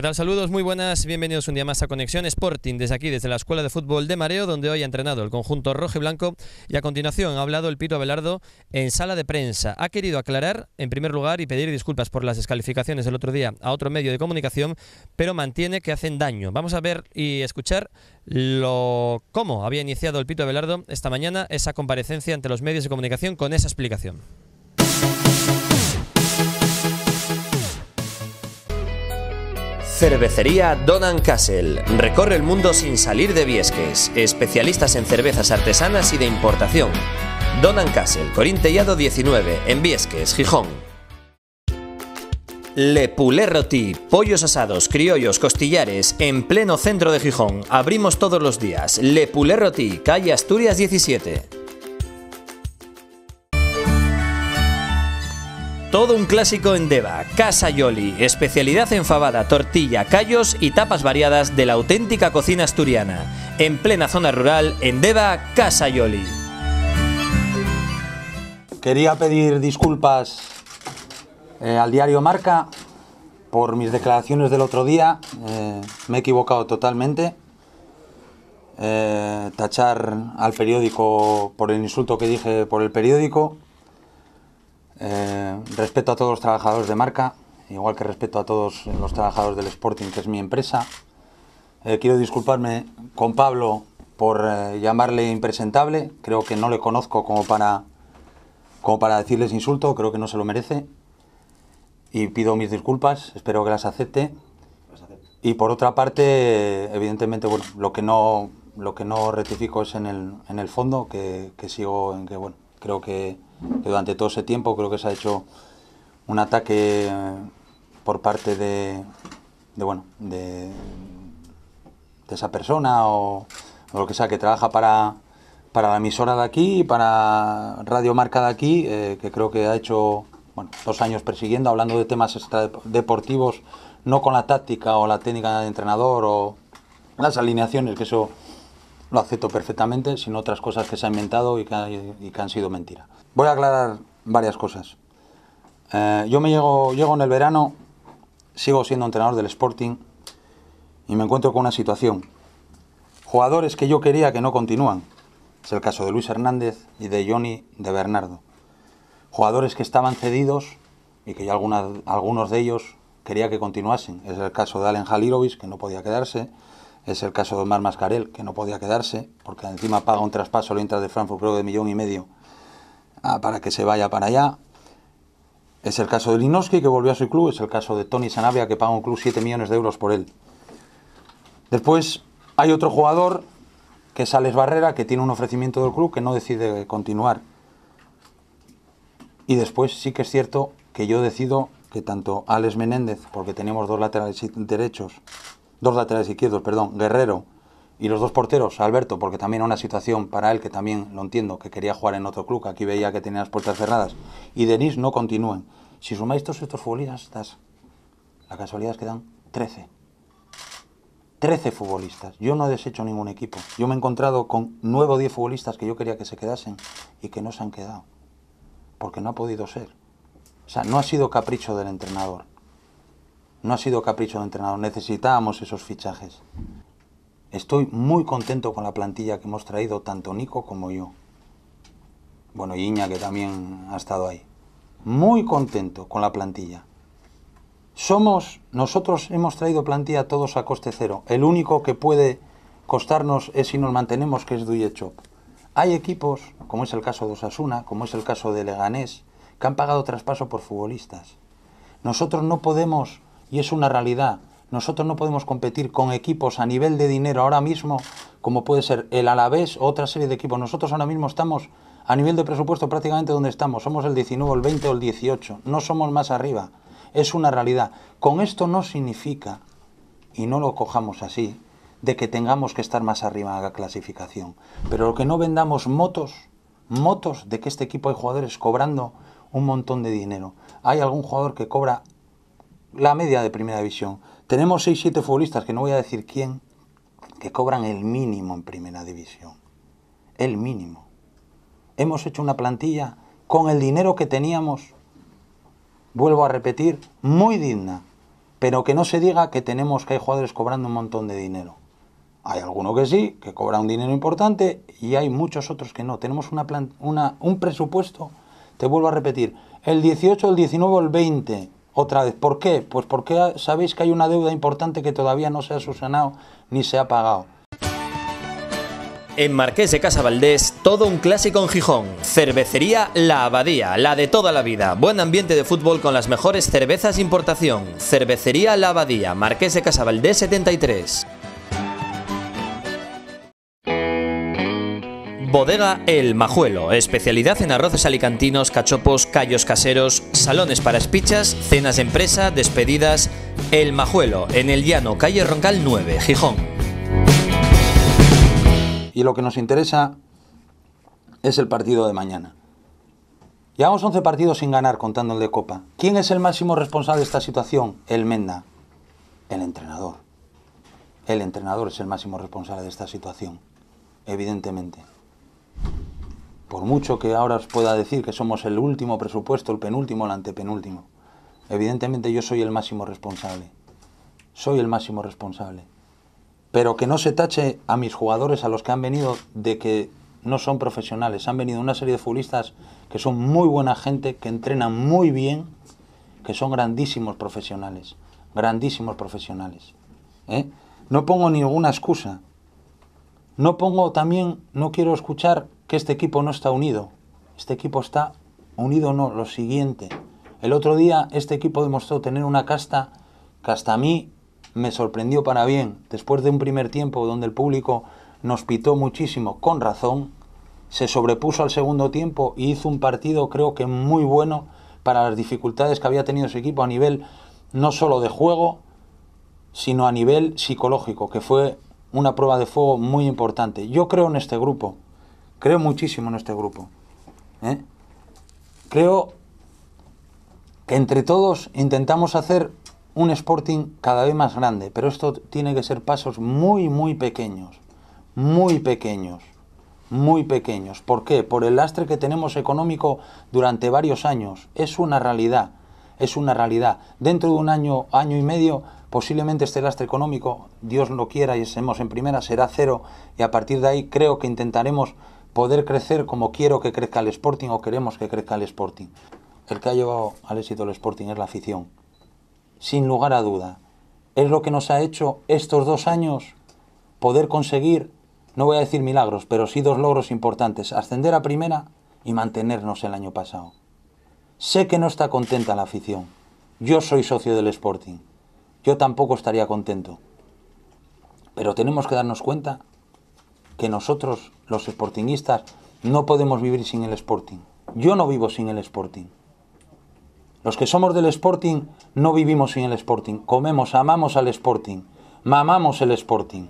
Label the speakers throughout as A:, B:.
A: ¿Qué tal? Saludos, muy buenas, bienvenidos un día más a Conexión Sporting, desde aquí, desde la Escuela de Fútbol de Mareo, donde hoy ha entrenado el conjunto rojo y blanco, y a continuación ha hablado el Pito Abelardo en sala de prensa. Ha querido aclarar, en primer lugar, y pedir disculpas por las descalificaciones del otro día a otro medio de comunicación, pero mantiene que hacen daño. Vamos a ver y escuchar lo cómo había iniciado el Pito Abelardo esta mañana esa comparecencia ante los medios de comunicación con esa explicación. Cervecería Donan Castle. Recorre el mundo sin salir de Viesques. Especialistas en cervezas artesanas y de importación. Donan Castle, Corintellado 19, en Viesques, Gijón. Le Poulet Roti, pollos asados, criollos, costillares, en pleno centro de Gijón. Abrimos todos los días. Le Poulet Roti, calle Asturias 17. Todo un clásico en Deva, Casa Yoli, especialidad enfabada, tortilla, callos y tapas variadas de la auténtica cocina asturiana. En plena zona rural, en Deva, Casa Yoli. Quería pedir disculpas eh, al diario Marca
B: por mis declaraciones del otro día. Eh, me he equivocado totalmente. Eh, tachar al periódico por el insulto que dije por el periódico. Eh, respeto a todos los trabajadores de marca, igual que respeto a todos los trabajadores del Sporting, que es mi empresa. Eh, quiero disculparme con Pablo por eh, llamarle impresentable. Creo que no le conozco como para, como para decirles insulto, creo que no se lo merece. Y pido mis disculpas, espero que las acepte. Y por otra parte, evidentemente, lo que no, lo que no rectifico es en el, en el fondo, que, que sigo en que, bueno, creo que durante todo ese tiempo creo que se ha hecho un ataque eh, por parte de, bueno, de, esa persona o, lo que sea que trabaja para, para la emisora de aquí, para Radio Marca de aquí, eh, que creo que ha hecho bueno, dos años persiguiendo, hablando de temas deportivos, no con la táctica o la técnica de entrenador o las alineaciones, que eso lo acepto perfectamente, sino otras cosas que se han inventado y que, han sido mentira. Voy a aclarar varias cosas. Eh, yo me llego, llego en el verano, sigo siendo entrenador del Sporting y me encuentro con una situación. Jugadores que yo quería que no continúan. Es el caso de Luis Hernández y de Johnny de Bernardo. Jugadores que estaban cedidos y que ya algunos de ellos quería que continuasen. Es el caso de Allen Halilovic, que no podía quedarse. Es el caso de Omar Mascarel, que no podía quedarse, porque encima paga un traspaso al Inter de Frankfurt, creo de millón y medio, ah, para que se vaya para allá. Es el caso de Linowski que volvió a su club. Es el caso de Tony Sanabia que paga un club 7 millones de euros por él. Después hay otro jugador, que es Alex Barrera, que tiene un ofrecimiento del club que no decide continuar. Y después sí que es cierto que yo decido que tanto Alex Menéndez, porque tenemos dos laterales derechos, dos laterales izquierdos, perdón, Guerrero y los dos porteros, Alberto, porque también una situación para él que también lo entiendo, que quería jugar en otro club, que aquí veía que tenía las puertas cerradas, y Denis no continúen. Si sumáis todos estos futbolistas, la casualidad es que dan 13. 13 futbolistas. Yo no he deshecho ningún equipo. Yo me he encontrado con 9 o 10 futbolistas que yo quería que se quedasen y que no se han quedado. Porque no ha podido ser. O sea, no ha sido capricho del entrenador. No ha sido capricho de entrenador, necesitábamos esos fichajes. Estoy muy contento con la plantilla que hemos traído, tanto Nico como yo. Bueno, y Iña, que también ha estado ahí. Muy contento con la plantilla. Somos, nosotros hemos traído plantilla todos a coste cero. El único que puede costarnos es si nos mantenemos, que es Duyechop. Hay equipos, como es el caso de Osasuna, como es el caso de Leganés, que han pagado traspaso por futbolistas. Nosotros no podemos y es una realidad. Nosotros no podemos competir con equipos a nivel de dinero ahora mismo, como puede ser el Alavés o otra serie de equipos. Nosotros ahora mismo estamos a nivel de presupuesto prácticamente donde estamos. Somos el 19, el 20 o el 18. No somos más arriba. Es una realidad. Con esto no significa, y no lo cojamos así, de que tengamos que estar más arriba en la clasificación. Pero lo que no vendamos motos, motos de que este equipo hay jugadores cobrando un montón de dinero. Hay algún jugador que cobra la media de primera división. Tenemos 6-7 futbolistas, que no voy a decir quién, que cobran el mínimo en primera división. El mínimo. Hemos hecho una plantilla con el dinero que teníamos, vuelvo a repetir, muy digna. Pero que no se diga que tenemos que hay jugadores cobrando un montón de dinero. Hay alguno que sí, que cobra un dinero importante, y hay muchos otros que no. Tenemos una, una un presupuesto, te vuelvo a repetir, el 18, el 19, el 20 otra vez, ¿por qué? Pues porque sabéis que hay una deuda importante que todavía no se ha subsanado ni se ha pagado.
A: En Marqués de Casa Valdés, todo un clásico en Gijón. Cervecería La Abadía, la de toda la vida. Buen ambiente de fútbol con las mejores cervezas importación. Cervecería La Abadía, Marqués de Valdés 73. Bodega El Majuelo, especialidad en arroces alicantinos, cachopos, callos caseros, salones para espichas, cenas de empresa, despedidas. El Majuelo, en el llano, calle Roncal 9, Gijón.
B: Y lo que nos interesa es el partido de mañana. Llevamos 11 partidos sin ganar contando el de Copa. ¿Quién es el máximo responsable de esta situación? El Menda. El entrenador. El entrenador es el máximo responsable de esta situación, evidentemente. Por mucho que ahora os pueda decir que somos el último presupuesto, el penúltimo, el antepenúltimo. Evidentemente yo soy el máximo responsable. Soy el máximo responsable. Pero que no se tache a mis jugadores, a los que han venido, de que no son profesionales. Han venido una serie de futbolistas que son muy buena gente, que entrenan muy bien, que son grandísimos profesionales. Grandísimos profesionales. ¿eh? No pongo ninguna excusa. No pongo también, no quiero escuchar que este equipo no está unido. Este equipo está unido, no, lo siguiente. El otro día este equipo demostró tener una casta que hasta a mí me sorprendió para bien. Después de un primer tiempo donde el público nos pitó muchísimo, con razón, se sobrepuso al segundo tiempo y hizo un partido creo que muy bueno para las dificultades que había tenido su equipo a nivel no solo de juego, sino a nivel psicológico, que fue una prueba de fuego muy importante. Yo creo en este grupo, creo muchísimo en este grupo. ¿eh? Creo que entre todos intentamos hacer un Sporting cada vez más grande, pero esto tiene que ser pasos muy, muy pequeños, muy pequeños, muy pequeños. ¿Por qué? Por el lastre que tenemos económico durante varios años. Es una realidad, es una realidad. Dentro de un año, año y medio Posiblemente este lastre económico, Dios lo quiera y estemos en primera, será cero y a partir de ahí creo que intentaremos poder crecer como quiero que crezca el Sporting o queremos que crezca el Sporting. El que ha llevado al éxito el Sporting es la afición. Sin lugar a duda. Es lo que nos ha hecho estos dos años poder conseguir, no voy a decir milagros, pero sí dos logros importantes. Ascender a primera y mantenernos el año pasado. Sé que no está contenta la afición. Yo soy socio del Sporting yo tampoco estaría contento. Pero tenemos que darnos cuenta que nosotros, los sportinguistas, no podemos vivir sin el Sporting. Yo no vivo sin el Sporting. Los que somos del Sporting no vivimos sin el Sporting. Comemos, amamos al Sporting, mamamos el Sporting.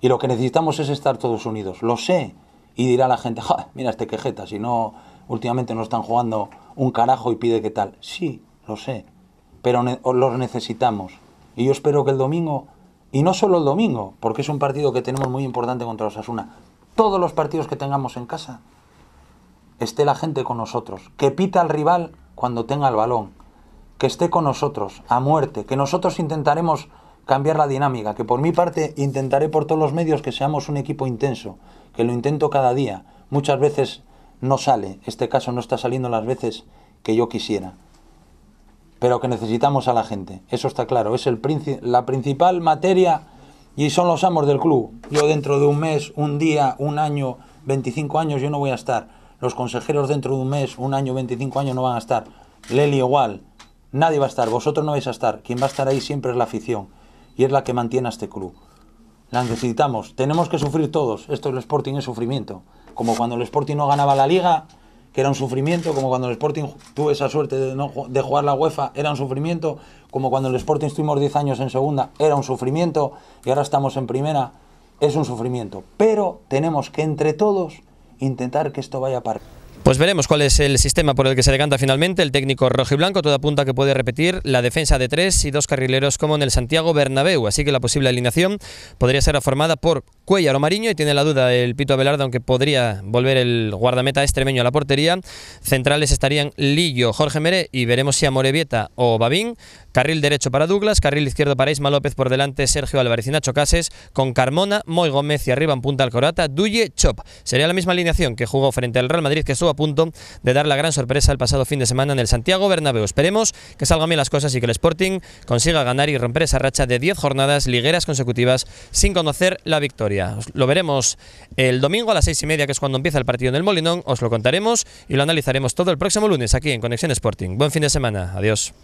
B: Y lo que necesitamos es estar todos unidos. Lo sé. Y dirá la gente, mira este quejeta, si no, últimamente no están jugando un carajo y pide que tal. Sí, lo sé pero los necesitamos. Y yo espero que el domingo, y no solo el domingo, porque es un partido que tenemos muy importante contra Asuna, todos los partidos que tengamos en casa, esté la gente con nosotros, que pita al rival cuando tenga el balón, que esté con nosotros a muerte, que nosotros intentaremos cambiar la dinámica, que por mi parte intentaré por todos los medios que seamos un equipo intenso, que lo intento cada día. Muchas veces no sale, este caso no está saliendo las veces que yo quisiera pero que necesitamos a la gente. Eso está claro. Es el la principal materia y son los amos del club. Yo dentro de un mes, un día, un año, 25 años, yo no voy a estar. Los consejeros dentro de un mes, un año, 25 años no van a estar. Leli igual. Nadie va a estar. Vosotros no vais a estar. Quien va a estar ahí siempre es la afición. Y es la que mantiene a este club. la necesitamos. Tenemos que sufrir todos. Esto es el Sporting es sufrimiento. Como cuando el Sporting no ganaba la liga, que era un sufrimiento, como cuando el Sporting tuvo esa suerte de, no, de jugar la UEFA, era un sufrimiento, como cuando el Sporting estuvimos 10 años en segunda, era un sufrimiento, y ahora estamos en primera, es un sufrimiento. Pero tenemos que entre todos intentar que esto vaya para...
A: Pues veremos cuál es el sistema por el que se decanta finalmente el técnico rojo blanco, toda punta que puede repetir la defensa de tres y dos carrileros como en el Santiago Bernabéu. Así que la posible alineación podría ser formada por Cuellar o Mariño. Y tiene la duda el Pito Abelardo, aunque podría volver el guardameta extremeño a la portería. Centrales estarían Lillo, Jorge Mere y veremos si Morevieta o Babín. Carril derecho para Douglas, carril izquierdo para Isma López por delante, Sergio Alvarez y Nacho Cases, con Carmona, Moy Gómez y arriba en punta Alcorata, Duye Chop. Sería la misma alineación que jugó frente al Real Madrid que estuvo a punto de dar la gran sorpresa el pasado fin de semana en el Santiago Bernabéu. Esperemos que salgan bien las cosas y que el Sporting consiga ganar y romper esa racha de 10 jornadas ligueras consecutivas sin conocer la victoria. Lo veremos el domingo a las seis y media, que es cuando empieza el partido en el Molinón. Os lo contaremos y lo analizaremos todo el próximo lunes aquí en Conexión Sporting. Buen fin de semana. Adiós.